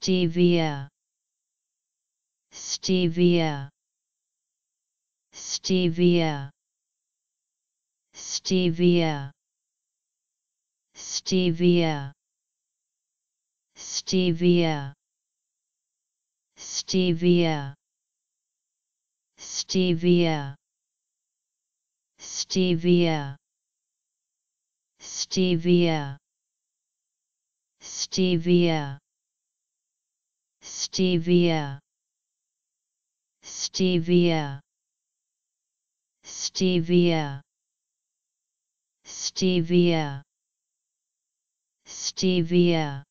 stevia stevia stevia stevia stevia stevia stevia stevia stevia stevia stevia stevia stevia stevia stevia stevia